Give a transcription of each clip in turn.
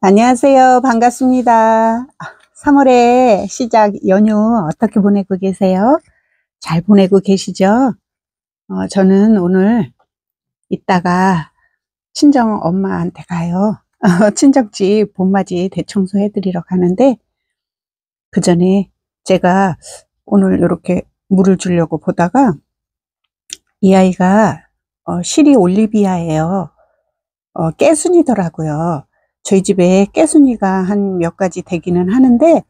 안녕하세요. 반갑습니다. 3월에 아, 시작 연휴 어떻게 보내고 계세요? 잘 보내고 계시죠? 어, 저는 오늘 이따가 친정 엄마한테 가요. 친정집 봄맞이 대청소 해드리러 가는데 그 전에 제가 오늘 이렇게 물을 주려고 보다가 이 아이가 어, 시리 올리비아예요. 어, 깨순이더라고요. 저희 집에 깨순이가 한 몇 가지 되기는 하는데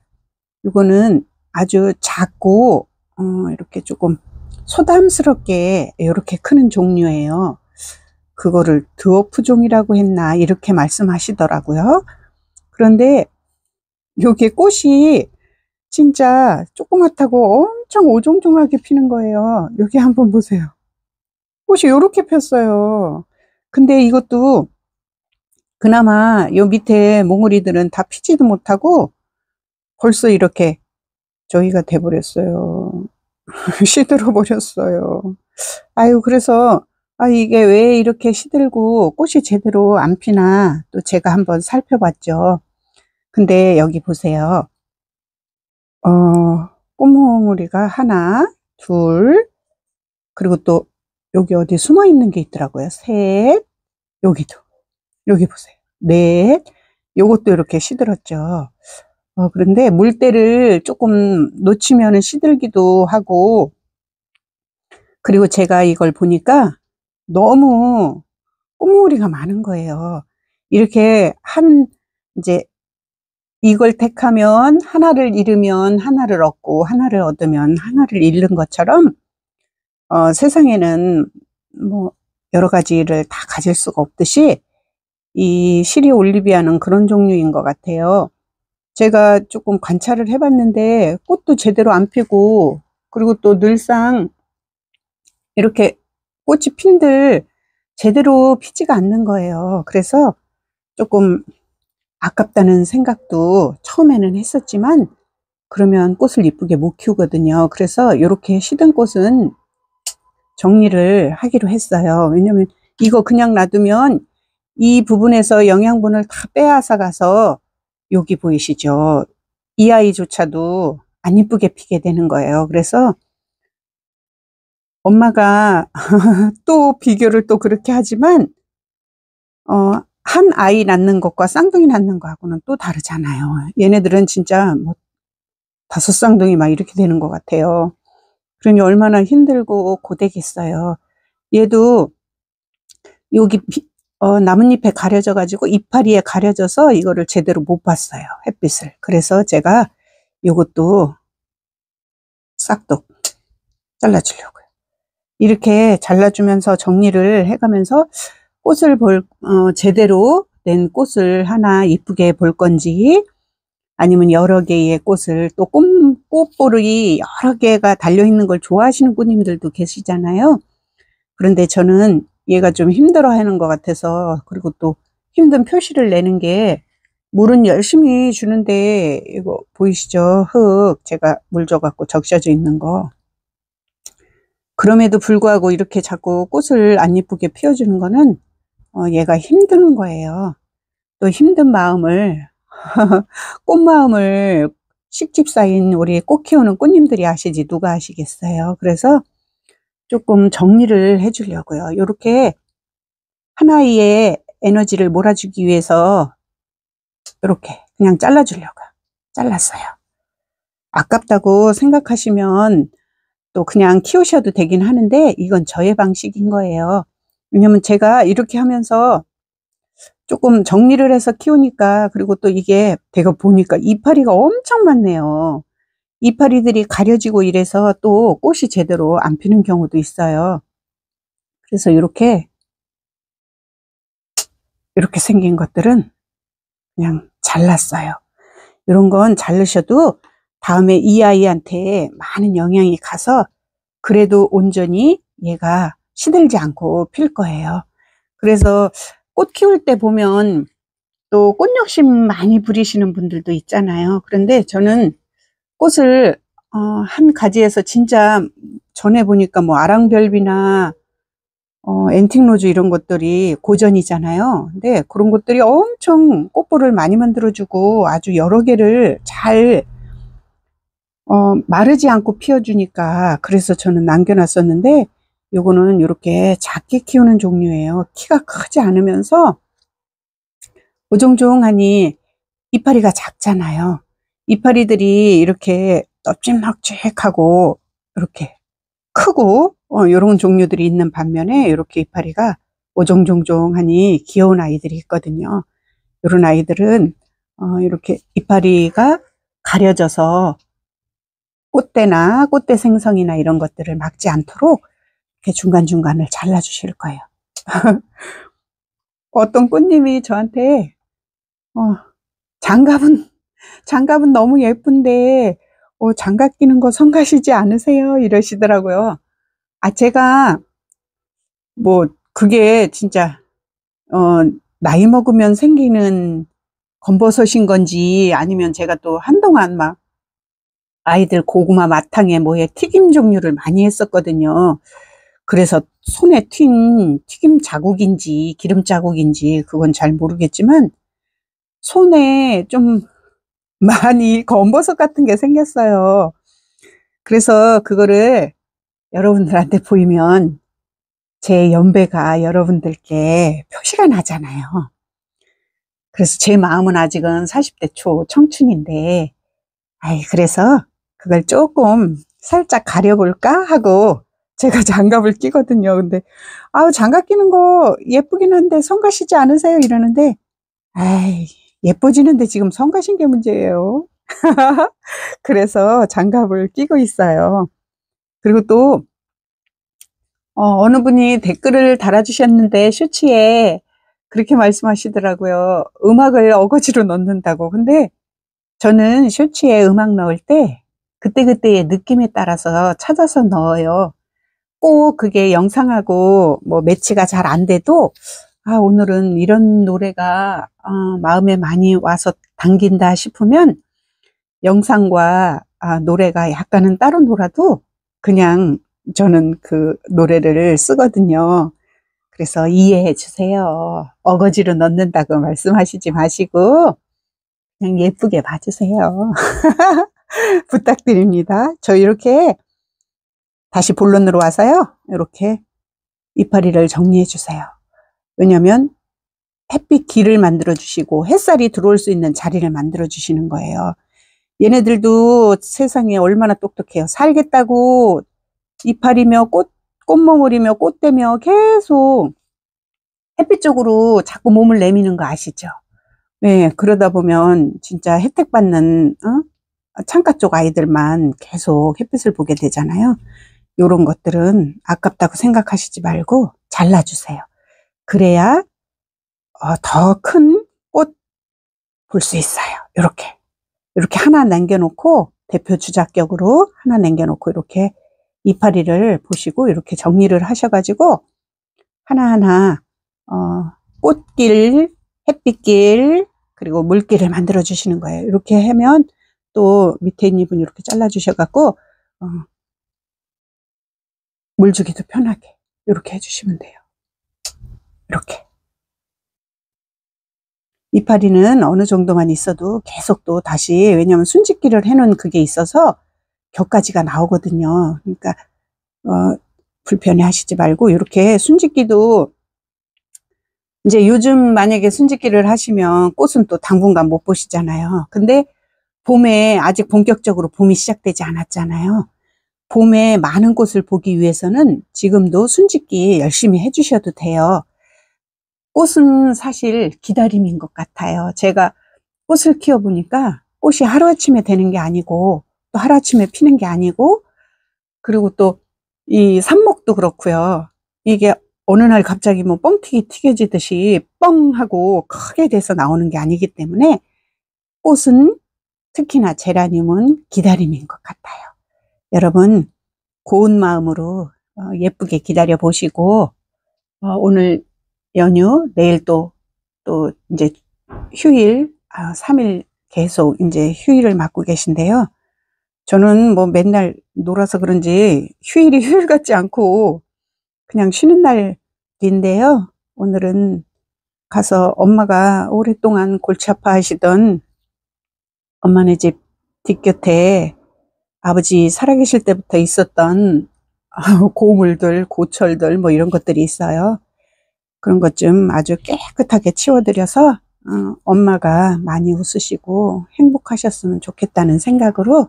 이거는 아주 작고 어, 이렇게 조금 소담스럽게 이렇게 크는 종류예요. 그거를 드워프종이라고 했나 이렇게 말씀하시더라고요. 그런데 여기 꽃이 진짜 조그맣다고 엄청 오종종하게 피는 거예요. 여기 한번 보세요. 꽃이 이렇게 폈어요. 근데 이것도 그나마 요 밑에 몽우리들은 다 피지도 못하고 벌써 이렇게 저희가 돼버렸어요. 시들어 버렸어요. 아유 그래서 아 이게 왜 이렇게 시들고 꽃이 제대로 안 피나 또 제가 한번 살펴봤죠. 근데 여기 보세요. 어 꽃몽우리가 하나 둘 그리고 또 여기 어디 숨어 있는 게 있더라고요. 셋 여기도 여기 보세요. 네. 요것도 이렇게 시들었죠. 어, 그런데 물때를 조금 놓치면 시들기도 하고, 그리고 제가 이걸 보니까 너무 꼬물리가 많은 거예요. 이렇게 한, 이제, 이걸 택하면 하나를 잃으면 하나를 얻고 하나를 얻으면 하나를 잃는 것처럼 어, 세상에는 뭐 여러 가지를 다 가질 수가 없듯이 이 시리 올리비아는 그런 종류인 것 같아요. 제가 조금 관찰을 해봤는데 꽃도 제대로 안 피고 그리고 또 늘상 이렇게 꽃이 핀들 제대로 피지가 않는 거예요. 그래서 조금 아깝다는 생각도 처음에는 했었지만 그러면 꽃을 이쁘게 못 키우거든요. 그래서 이렇게 시든 꽃은 정리를 하기로 했어요. 왜냐면 이거 그냥 놔두면 이 부분에서 영양분을 다 빼앗아 가서 여기 보이시죠? 이 아이조차도 안 이쁘게 피게 되는 거예요. 그래서 엄마가 또 비교를 또 그렇게 하지만 어, 한 아이 낳는 것과 쌍둥이 낳는 거하고는 또 다르잖아요. 얘네들은 진짜 뭐 다섯 쌍둥이 막 이렇게 되는 것 같아요. 그러니 얼마나 힘들고 고되겠어요. 얘도 여기 어, 나뭇잎에 가려져 가지고 이파리에 가려져서 이거를 제대로 못 봤어요 햇빛을 그래서 제가 이것도 싹둑 잘라주려고요 이렇게 잘라주면서 정리를 해가면서 꽃을 볼 어, 제대로 낸 꽃을 하나 이쁘게 볼 건지 아니면 여러 개의 꽃을 또 꽃, 꽃볼이 여러 개가 달려있는 걸 좋아하시는 꽃님들도 계시잖아요 그런데 저는 얘가 좀 힘들어 하는 것 같아서 그리고 또 힘든 표시를 내는 게 물은 열심히 주는데 이거 보이시죠? 흙 제가 물 줘갖고 적셔져 있는 거 그럼에도 불구하고 이렇게 자꾸 꽃을 안 예쁘게 피워주는 거는 어, 얘가 힘드는 거예요. 또 힘든 마음을 꽃마음을 식집 쌓인 우리 꽃 키우는 꽃님들이 아시지 누가 아시겠어요. 그래서 조금 정리를 해주려고요. 이렇게 하나의 에너지를 몰아주기 위해서 이렇게 그냥 잘라주려고 잘랐어요. 아깝다고 생각하시면 또 그냥 키우셔도 되긴 하는데 이건 저의 방식인 거예요. 왜냐면 제가 이렇게 하면서 조금 정리를 해서 키우니까 그리고 또 이게 제가 보니까 이파리가 엄청 많네요. 이파리들이 가려지고 이래서 또 꽃이 제대로 안 피는 경우도 있어요. 그래서 이렇게 이렇게 생긴 것들은 그냥 잘랐어요. 이런 건자르셔도 다음에 이 아이한테 많은 영향이 가서 그래도 온전히 얘가 시들지 않고 필 거예요. 그래서 꽃 키울 때 보면 또 꽃 욕심 많이 부리시는 분들도 있잖아요. 그런데 저는 꽃을 어, 한 가지에서 진짜 전에 보니까 뭐 아랑별비나 어, 앤틱로즈 이런 것들이 고전이잖아요. 근데 그런 것들이 엄청 꽃볼을 많이 만들어주고 아주 여러 개를 잘 어, 마르지 않고 피워주니까 그래서 저는 남겨놨었는데 요거는 이렇게 작게 키우는 종류예요. 키가 크지 않으면서 오종종하니 이파리가 작잖아요. 이파리들이 이렇게 넙직막직하고 이렇게 크고 어, 이런 종류들이 있는 반면에 이렇게 이파리가 오종종종하니 귀여운 아이들이 있거든요. 이런 아이들은 어, 이렇게 이파리가 가려져서 꽃대나 꽃대 생성이나 이런 것들을 막지 않도록 이렇게 중간중간을 잘라주실 거예요. 어떤 꽃님이 저한테 어, 장갑은 장갑은 너무 예쁜데 어, 장갑 끼는 거 성가시지 않으세요? 이러시더라고요. 아 제가 뭐 그게 진짜 어, 나이 먹으면 생기는 검버섯인 건지 아니면 제가 또 한동안 막 아이들 고구마 마탕에 뭐에 튀김 종류를 많이 했었거든요. 그래서 손에 튄 튀김 자국인지 기름 자국인지 그건 잘 모르겠지만 손에 좀 많이 검버섯 같은 게 생겼어요. 그래서 그거를 여러분들한테 보이면 제 연배가 여러분들께 표시가 나잖아요. 그래서 제 마음은 아직은 40대 초 청춘인데, 아이, 그래서 그걸 조금 살짝 가려볼까 하고 제가 장갑을 끼거든요. 근데, 아우, 장갑 끼는 거 예쁘긴 한데 성가시지 않으세요? 이러는데, 아이, 예뻐지는데 지금 성가신 게 문제예요. 그래서 장갑을 끼고 있어요. 그리고 또 어, 느 분이 댓글을 달아주셨는데 쇼츠에 그렇게 말씀하시더라고요. 음악을 어거지로 넣는다고. 근데 저는 쇼츠에 음악 넣을 때 그때그때의 느낌에 따라서 찾아서 넣어요. 꼭 그게 영상하고 뭐 매치가 잘 안 돼도 아, 오늘은 이런 노래가 어, 마음에 많이 와서 당긴다 싶으면 영상과 아, 노래가 약간은 따로 놀아도 그냥 저는 그 노래를 쓰거든요. 그래서 이해해 주세요. 어거지로 넣는다고 말씀하시지 마시고 그냥 예쁘게 봐주세요. 부탁드립니다. 저 이렇게 다시 본론으로 와서요. 이렇게 이파리를 정리해 주세요. 왜냐하면 햇빛 길을 만들어 주시고 햇살이 들어올 수 있는 자리를 만들어 주시는 거예요. 얘네들도 세상에 얼마나 똑똑해요. 살겠다고 이파리며 꽃, 꽃몽울이며 꽃대며 계속 햇빛 쪽으로 자꾸 몸을 내미는 거 아시죠? 네, 그러다 보면 진짜 혜택받는 어? 창가 쪽 아이들만 계속 햇빛을 보게 되잖아요. 이런 것들은 아깝다고 생각하시지 말고 잘라주세요. 그래야 어, 더 큰 꽃 볼 수 있어요. 이렇게 이렇게 하나 남겨놓고 대표 주작격으로 하나 남겨놓고 이렇게 이파리를 보시고 이렇게 정리를 하셔가지고 하나하나 어, 꽃길, 햇빛길, 그리고 물길을 만들어 주시는 거예요. 이렇게 하면 또 밑에 있는 부분 이렇게 잘라 주셔갖고 어, 물 주기도 편하게 이렇게 해주시면 돼요. 이렇게 이파리는 어느 정도만 있어도 계속 또 다시 왜냐하면 순직기를 해놓은 그게 있어서 겹까지가 나오거든요. 그러니까 어, 불편해 하시지 말고 이렇게 순직기도 이제 요즘 만약에 순직기를 하시면 꽃은 또 당분간 못 보시잖아요. 근데 봄에 아직 본격적으로 봄이 시작되지 않았잖아요. 봄에 많은 꽃을 보기 위해서는 지금도 순직기 열심히 해주셔도 돼요. 꽃은 사실 기다림인 것 같아요. 제가 꽃을 키워보니까 꽃이 하루아침에 되는 게 아니고 또 하루아침에 피는 게 아니고 그리고 또 이 삽목도 그렇고요. 이게 어느 날 갑자기 뭐 뻥튀기 튀겨지듯이 뻥 하고 크게 돼서 나오는 게 아니기 때문에 꽃은 특히나 제라늄은 기다림인 것 같아요. 여러분 고운 마음으로 어, 예쁘게 기다려 보시고 어, 오늘 연휴, 내일 또, 또 이제 휴일, 아, 3일 계속 이제 휴일을 맞고 계신데요. 저는 뭐 맨날 놀아서 그런지 휴일이 휴일 같지 않고 그냥 쉬는 날인데요. 오늘은 가서 엄마가 오랫동안 골치 아파하시던 엄마네 집 뒷곁에 아버지 살아계실 때부터 있었던 고물들, 고철들 뭐 이런 것들이 있어요. 그런 것 좀 아주 깨끗하게 치워드려서 어, 엄마가 많이 웃으시고 행복하셨으면 좋겠다는 생각으로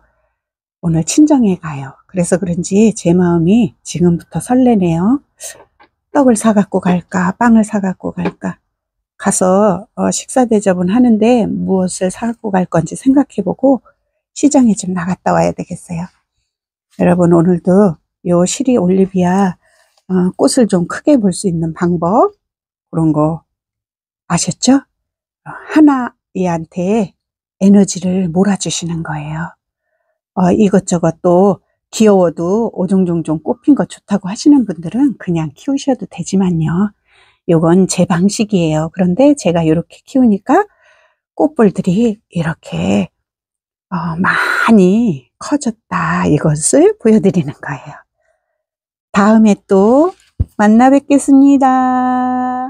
오늘 친정에 가요. 그래서 그런지 제 마음이 지금부터 설레네요. 떡을 사갖고 갈까, 빵을 사갖고 갈까. 가서 어, 식사 대접은 하는데 무엇을 사갖고 갈 건지 생각해보고 시장에 좀 나갔다 와야 되겠어요. 여러분 오늘도 요 시리 올리비아 어, 꽃을 좀 크게 볼 수 있는 방법 그런 거 아셨죠? 하나이한테 에너지를 몰아주시는 거예요. 어, 이것저것 또 귀여워도 오종종종 꼽힌 거 좋다고 하시는 분들은 그냥 키우셔도 되지만요. 이건제 방식이에요. 그런데 제가 이렇게 키우니까 꽃볼들이 이렇게 어, 많이 커졌다 이것을 보여드리는 거예요. 다음에 또 만나 뵙겠습니다.